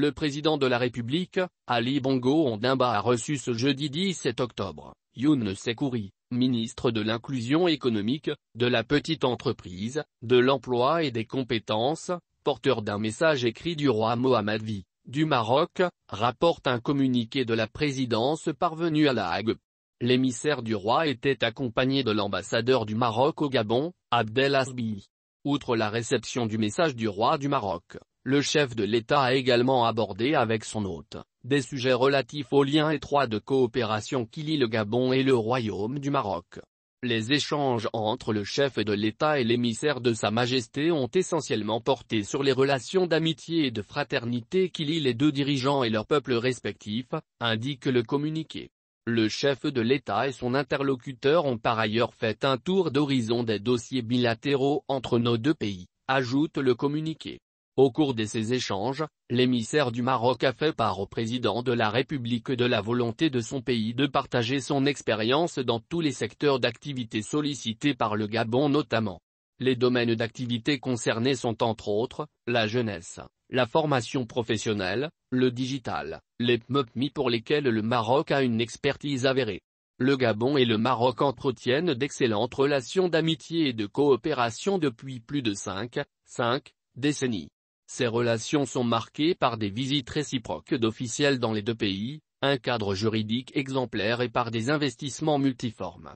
Le président de la République, Ali Bongo Ondimba a reçu ce jeudi 17 octobre, Youn Sekouri, ministre de l'Inclusion économique, de la petite entreprise, de l'emploi et des compétences, porteur d'un message écrit du roi Mohamed V, du Maroc, rapporte un communiqué de la présidence parvenu à La Hague. L'émissaire du roi était accompagné de l'ambassadeur du Maroc au Gabon, Abdel Asbi. Outre la réception du message du roi du Maroc, le chef de l'État a également abordé avec son hôte, des sujets relatifs aux liens étroits de coopération qui lient le Gabon et le Royaume du Maroc. Les échanges entre le chef de l'État et l'émissaire de Sa Majesté ont essentiellement porté sur les relations d'amitié et de fraternité qui lient les deux dirigeants et leurs peuples respectifs, indique le communiqué. Le chef de l'État et son interlocuteur ont par ailleurs fait un tour d'horizon des dossiers bilatéraux entre nos deux pays, ajoute le communiqué. Au cours de ces échanges, l'émissaire du Maroc a fait part au président de la République de la volonté de son pays de partager son expérience dans tous les secteurs d'activité sollicités par le Gabon notamment. Les domaines d'activité concernés sont entre autres, la jeunesse, la formation professionnelle, le digital, les PMEPMI pour lesquels le Maroc a une expertise avérée. Le Gabon et le Maroc entretiennent d'excellentes relations d'amitié et de coopération depuis plus de 5, 5 décennies. Ces relations sont marquées par des visites réciproques d'officiels dans les deux pays, un cadre juridique exemplaire et par des investissements multiformes.